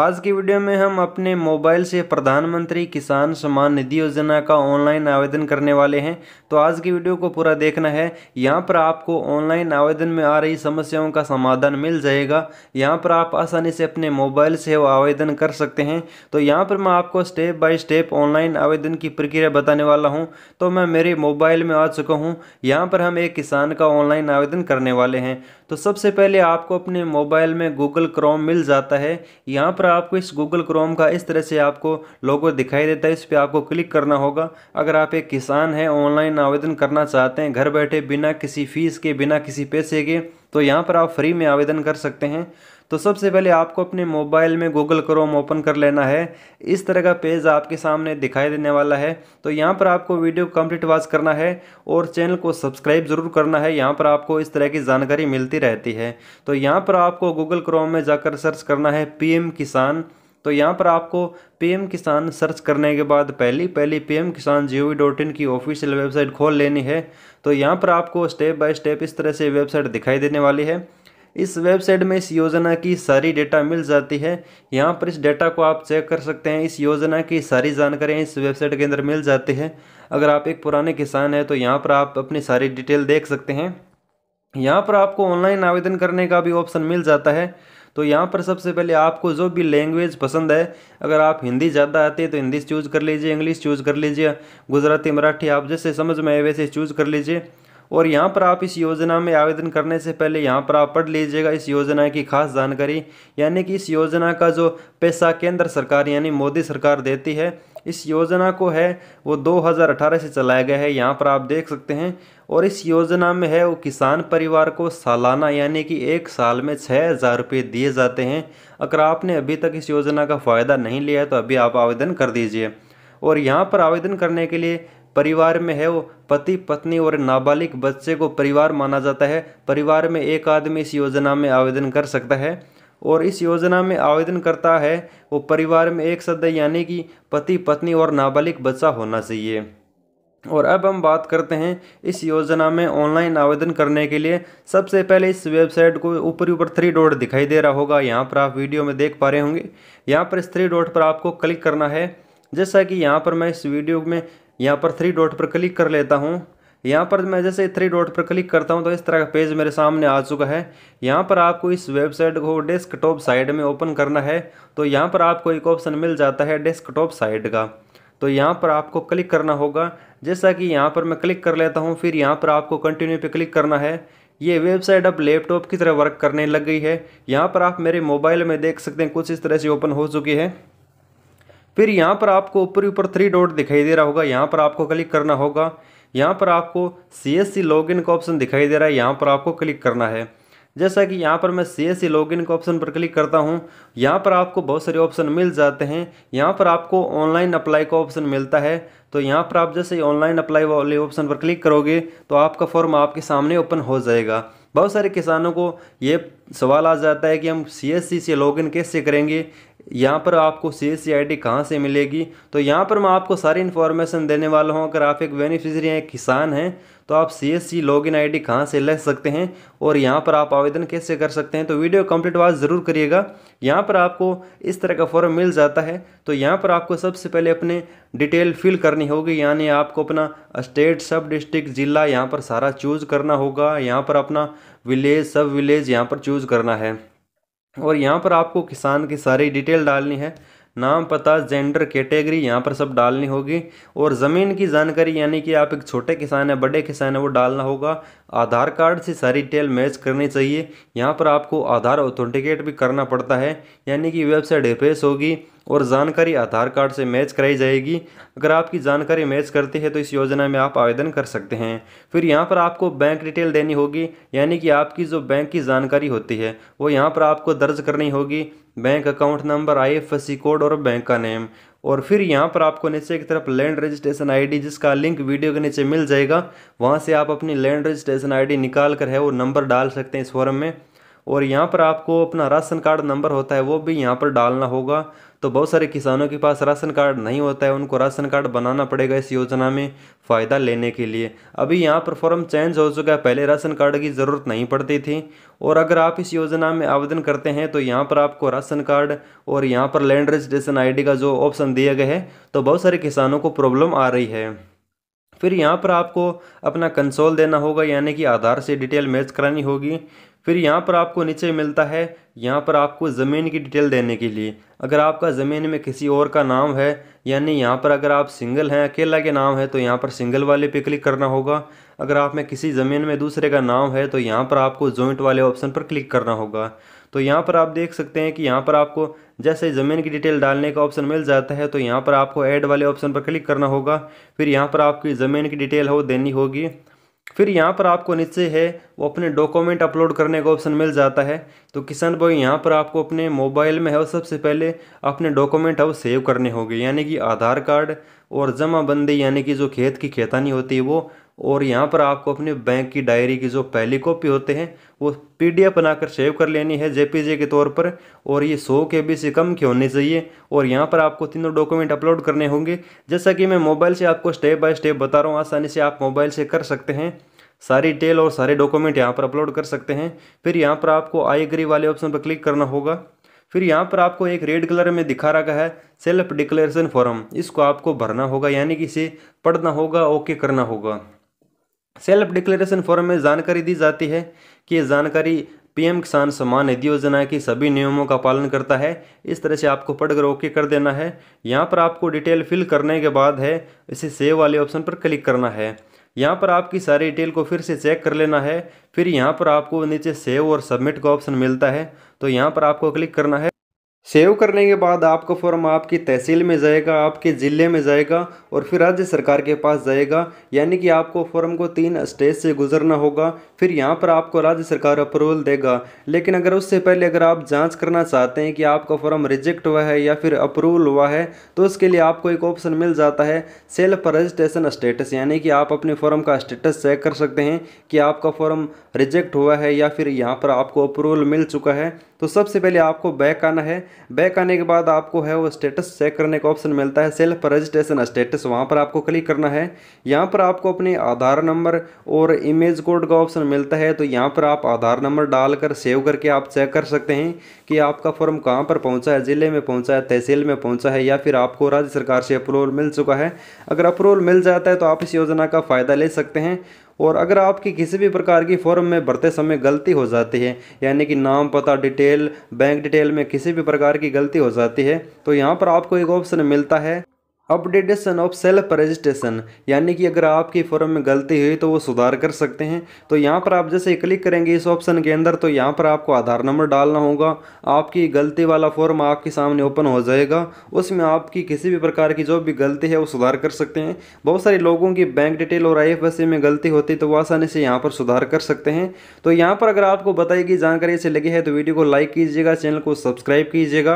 आज की वीडियो में हम अपने मोबाइल से प्रधानमंत्री किसान सम्मान निधि योजना का ऑनलाइन आवेदन करने वाले हैं तो आज की वीडियो को पूरा देखना है यहाँ पर आपको ऑनलाइन आवेदन में आ रही समस्याओं का समाधान मिल जाएगा यहाँ पर आप आसानी से अपने मोबाइल से वो आवेदन कर सकते हैं तो यहाँ पर मैं आपको स्टेप बाय स्टेप ऑनलाइन आवेदन की प्रक्रिया बताने वाला हूँ तो मैं मेरे मोबाइल में आ चुका हूँ यहाँ पर हम एक किसान का ऑनलाइन आवेदन करने वाले हैं तो सबसे पहले आपको अपने मोबाइल में गूगल क्रोम मिल जाता है यहाँ पर आपको इस गूगल क्रोम का इस तरह से आपको लोगो दिखाई देता है इस पर आपको क्लिक करना होगा अगर आप एक किसान हैं ऑनलाइन आवेदन करना चाहते हैं घर बैठे बिना किसी फीस के बिना किसी पैसे के तो यहाँ पर आप फ्री में आवेदन कर सकते हैं तो सबसे पहले आपको अपने मोबाइल में गूगल क्रोम ओपन कर लेना है इस तरह का पेज आपके सामने दिखाई देने वाला है तो यहाँ पर आपको वीडियो कंप्लीट वॉच करना है और चैनल को सब्सक्राइब ज़रूर करना है यहाँ पर आपको इस तरह की जानकारी मिलती रहती है तो यहाँ पर आपको गूगल क्रोम में जाकर सर्च करना है पी किसान तो यहाँ पर आपको पीएम किसान सर्च करने के बाद पहली पहली पीएम किसान जी ओ डॉट इन की ऑफिशियल वेबसाइट खोल लेनी है तो यहाँ पर आपको स्टेप बाय स्टेप इस तरह से वेबसाइट दिखाई देने वाली है इस वेबसाइट में इस योजना की सारी डेटा मिल जाती है यहाँ पर इस डेटा को आप चेक कर सकते हैं इस योजना की सारी जानकारियाँ इस वेबसाइट के अंदर मिल जाती है अगर आप एक पुराने किसान हैं तो यहाँ पर आप अपनी सारी डिटेल देख सकते हैं यहाँ पर आपको ऑनलाइन आवेदन करने का भी ऑप्शन मिल जाता है तो यहाँ पर सबसे पहले आपको जो भी लैंग्वेज पसंद है अगर आप हिंदी ज़्यादा आती है तो हिंदी चूज़ कर लीजिए इंग्लिश चूज़ कर लीजिए गुजराती मराठी आप जैसे समझ में आए वैसे चूज़ कर लीजिए और यहाँ पर आप इस योजना में आवेदन करने से पहले यहाँ पर आप पढ़ लीजिएगा इस योजना की खास जानकारी यानी कि इस योजना का जो पैसा केंद्र सरकार यानी मोदी सरकार देती है इस योजना को है वो 2018 से चलाया गया है यहाँ पर आप देख सकते हैं और इस योजना में है वो किसान परिवार को सालाना यानी कि एक साल में छः हज़ार रुपये दिए जाते हैं अगर आपने अभी तक इस योजना का फ़ायदा नहीं लिया है तो अभी आप आवेदन कर दीजिए और यहाँ पर आवेदन करने के लिए परिवार में है वो पति पत्नी और नाबालिग बच्चे को परिवार माना जाता है परिवार में एक आदमी इस योजना में आवेदन कर सकता है और इस योजना में आवेदन करता है वो परिवार में एक सदस्य यानी कि पति पत्नी और नाबालिग बच्चा होना चाहिए और अब हम बात करते हैं इस योजना में ऑनलाइन आवेदन करने के लिए सबसे पहले इस वेबसाइट को ऊपर ऊपर थ्री डॉट दिखाई दे रहा होगा यहाँ पर आप वीडियो में देख पा रहे होंगे यहाँ पर इस थ्री डॉट पर आपको क्लिक करना है जैसा कि यहाँ पर मैं इस वीडियो में यहाँ पर थ्री डॉट पर क्लिक कर लेता हूँ यहाँ पर मैं जैसे थ्री डॉट पर क्लिक करता हूँ तो इस तरह का पेज मेरे सामने आ चुका है यहाँ पर आपको इस वेबसाइट को डेस्कटॉप साइड में ओपन करना है तो यहाँ पर आपको एक ऑप्शन मिल जाता है डेस्कटॉप साइड का तो यहाँ पर आपको क्लिक करना होगा जैसा कि यहाँ पर मैं क्लिक कर लेता हूँ फिर यहाँ पर आपको कंटिन्यू पर क्लिक करना है ये वेबसाइट अब लैपटॉप की तरह वर्क करने लग गई है यहाँ पर आप मेरे मोबाइल में देख सकते हैं कुछ इस तरह से ओपन हो चुकी है फिर यहाँ पर आपको ऊपर ऊपर थ्री डॉट दिखाई दे रहा होगा यहाँ पर आपको क्लिक करना होगा यहाँ पर आपको सी एस सी इन का ऑप्शन दिखाई दे रहा है यहाँ पर आपको क्लिक करना है जैसा कि यहाँ पर मैं सी एस सी लॉग इन के ऑप्शन पर क्लिक करता हूँ यहाँ पर आपको बहुत सारे ऑप्शन मिल जाते हैं यहाँ पर आपको ऑनलाइन अप्लाई का ऑप्शन मिलता है तो यहाँ पर आप जैसे ऑनलाइन अप्लाई वाले ऑप्शन पर क्लिक करोगे तो आपका फॉर्म आपके सामने ओपन हो जाएगा बहुत सारे किसानों को ये सवाल आ जाता है कि हम सी एस सी से लॉगिन कैसे करेंगे यहाँ पर आपको सी एस सी आई डी कहाँ से मिलेगी तो यहाँ पर मैं आपको सारी इन्फॉर्मेशन देने वाला हूँ अगर आप एक बेनिफिशरी हैं किसान हैं तो आप C S C log in I D कहाँ से ले सकते हैं और यहाँ पर आप आवेदन कैसे कर सकते हैं तो वीडियो कंप्लीट वाज ज़रूर करिएगा यहाँ पर आपको इस तरह का फॉर्म मिल जाता है तो यहाँ पर आपको सबसे पहले अपने डिटेल फिल करनी होगी यानी आपको अपना स्टेट सब डिस्ट्रिक्ट ज़िला यहाँ पर सारा चूज़ करना होगा यहाँ पर अपना विलेज सब विलेज यहाँ पर चूज़ करना है और यहाँ पर आपको किसान की सारी डिटेल डालनी है नाम पता जेंडर कैटेगरी यहाँ पर सब डालनी होगी और ज़मीन की जानकारी यानी कि आप एक छोटे किसान है बड़े किसान है वो डालना होगा आधार कार्ड से सारी डिटेल मैच करनी चाहिए यहाँ पर आपको आधार ऑथेंटिकेट भी करना पड़ता है यानी कि वेबसाइट रिफ्रेश होगी और जानकारी आधार कार्ड से मैच कराई जाएगी अगर आपकी जानकारी मैच करती है तो इस योजना में आप आवेदन कर सकते हैं फिर यहाँ पर आपको बैंक डिटेल देनी होगी यानी कि आपकी जो बैंक की जानकारी होती है वो यहाँ पर आपको दर्ज करनी होगी बैंक अकाउंट नंबर आई कोड और बैंक का नेम और फिर यहाँ पर आपको नीचे की तरफ लैंड रजिस्ट्रेशन आईडी जिसका लिंक वीडियो के नीचे मिल जाएगा वहाँ से आप अपनी लैंड रजिस्ट्रेशन आईडी निकाल कर है वो नंबर डाल सकते हैं इस फॉर्म में और यहाँ पर आपको अपना राशन कार्ड नंबर होता है वो भी यहाँ पर डालना होगा तो बहुत सारे किसानों के पास राशन कार्ड नहीं होता है उनको राशन कार्ड बनाना पड़ेगा इस योजना में फ़ायदा लेने के लिए अभी यहाँ पर फॉर्म चेंज हो चुका है पहले राशन कार्ड की ज़रूरत नहीं पड़ती थी और अगर आप इस योजना में आवेदन करते हैं तो यहाँ पर आपको राशन कार्ड और यहाँ पर लैंड रजिस्ट्रेशन आई का जो ऑप्शन दिया गया है तो बहुत सारे किसानों को प्रॉब्लम आ रही है फिर यहाँ पर आपको अपना कंसोल देना होगा यानी कि आधार से डिटेल मैच करानी होगी फिर यहाँ पर आपको नीचे मिलता है यहाँ पर आपको ज़मीन की डिटेल देने के लिए अगर आपका ज़मीन में किसी और का नाम है यानी यहाँ पर अगर आप सिंगल हैं अकेला के नाम है तो यहाँ पर सिंगल वाले पे क्लिक करना होगा अगर आप में किसी ज़मीन में दूसरे का नाम है तो यहाँ पर आपको जॉइंट वाले ऑप्शन पर क्लिक करना होगा तो यहाँ पर आप देख सकते हैं कि यहाँ पर आपको जैसे ज़मीन की डिटेल डालने का ऑप्शन मिल जाता है तो यहाँ पर आपको ऐड वाले ऑप्शन पर क्लिक करना होगा फिर यहाँ पर आपकी ज़मीन की डिटेल हो देनी होगी फिर यहाँ पर आपको नीचे है वो अपने डॉक्यूमेंट अपलोड करने का ऑप्शन मिल जाता है तो किसान भाई यहाँ पर आपको अपने मोबाइल में है वो सबसे पहले अपने डॉक्यूमेंट है वो सेव करने होंगे यानी कि आधार कार्ड और जमाबंदी यानी कि जो खेत की खेतानी होती है वो और यहाँ पर आपको अपने बैंक की डायरी की जो पहली कॉपी होते हैं वो पीडीएफ बनाकर सेव कर लेनी है जेपीजे के तौर पर और ये 100 के बी से कम के होने चाहिए और यहाँ पर आपको तीनों डॉक्यूमेंट अपलोड करने होंगे जैसा कि मैं मोबाइल से आपको स्टेप बाय स्टेप बता रहा हूँ आसानी से आप मोबाइल से कर सकते हैं सारी डिटेल और सारे डॉक्यूमेंट यहाँ पर अपलोड कर सकते हैं फिर यहाँ पर आपको आई एग्री वाले ऑप्शन पर क्लिक करना होगा फिर यहाँ पर आपको एक रेड कलर में दिखा रखा है सेल्फ डिक्लेरेशन फॉर्म इसको आपको भरना होगा यानी कि इसे पढ़ना होगा ओके करना होगा सेल्फ डिक्लेरेशन फॉर्म में जानकारी दी जाती है कि ये जानकारी पीएम किसान सम्मान निधि योजना के सभी नियमों का पालन करता है इस तरह से आपको पढ़कर ओके कर देना है यहाँ पर आपको डिटेल फिल करने के बाद है इसे सेव वाले ऑप्शन पर क्लिक करना है यहाँ पर आपकी सारी डिटेल को फिर से चेक कर लेना है फिर यहाँ पर आपको नीचे सेव और सबमिट का ऑप्शन मिलता है तो यहाँ पर आपको क्लिक करना है सेव करने के बाद आपका फॉर्म आपकी तहसील में जाएगा आपके ज़िले में जाएगा और फिर राज्य सरकार के पास जाएगा यानी कि आपको फॉर्म को तीन स्टेज से गुजरना होगा फिर यहाँ पर आपको राज्य सरकार अप्रूवल देगा लेकिन अगर उससे पहले अगर आप जांच करना चाहते हैं कि आपका फॉर्म रिजेक्ट हुआ है या फिर अप्रूवल हुआ है तो उसके लिए आपको एक ऑप्शन मिल जाता है सेल्फ रजिस्ट्रेशन स्टेटस यानी कि आप अपने फॉर्म का स्टेटस चेक कर सकते हैं कि आपका फॉर्म रिजेक्ट हुआ है या फिर यहाँ पर आपको अप्रूवल मिल चुका है तो सबसे पहले आपको बैक आना है बैक आने के बाद आपको है वो स्टेटस चेक करने का ऑप्शन मिलता है सेल्फ रजिस्ट्रेशन स्टेटस वहाँ पर आपको क्लिक करना है यहाँ पर आपको अपने आधार नंबर और इमेज कोड का ऑप्शन मिलता है तो यहाँ पर आप आधार नंबर डालकर सेव करके आप चेक कर सकते हैं कि आपका फॉर्म कहाँ पर पहुँचा है ज़िले में पहुँचा है तहसील में पहुँचा है या फिर आपको राज्य सरकार से अप्रूवल मिल चुका है अगर अप्रूवल मिल जाता है तो आप इस योजना का फ़ायदा ले सकते हैं और अगर आपकी किसी भी प्रकार की फॉर्म में भरते समय गलती हो जाती है यानी कि नाम पता डिटेल बैंक डिटेल में किसी भी प्रकार की गलती हो जाती है तो यहाँ पर आपको एक ऑप्शन मिलता है अपडेटेशन ऑफ सेल्फ रजिस्ट्रेशन यानी कि अगर आपके फॉर्म में गलती हुई तो वो सुधार कर सकते हैं तो यहाँ पर आप जैसे क्लिक करेंगे इस ऑप्शन के अंदर तो यहाँ पर आपको आधार नंबर डालना होगा आपकी गलती वाला फॉर्म आपके सामने ओपन हो जाएगा उसमें आपकी किसी भी प्रकार की जो भी गलती है वो सुधार कर सकते हैं बहुत सारे लोगों की बैंक डिटेल और आई में गलती होती तो वो आसानी से यहाँ पर सुधार कर सकते हैं तो यहाँ पर अगर आपको बताई गई जानकारी से लगी है तो वीडियो को लाइक कीजिएगा चैनल को सब्सक्राइब कीजिएगा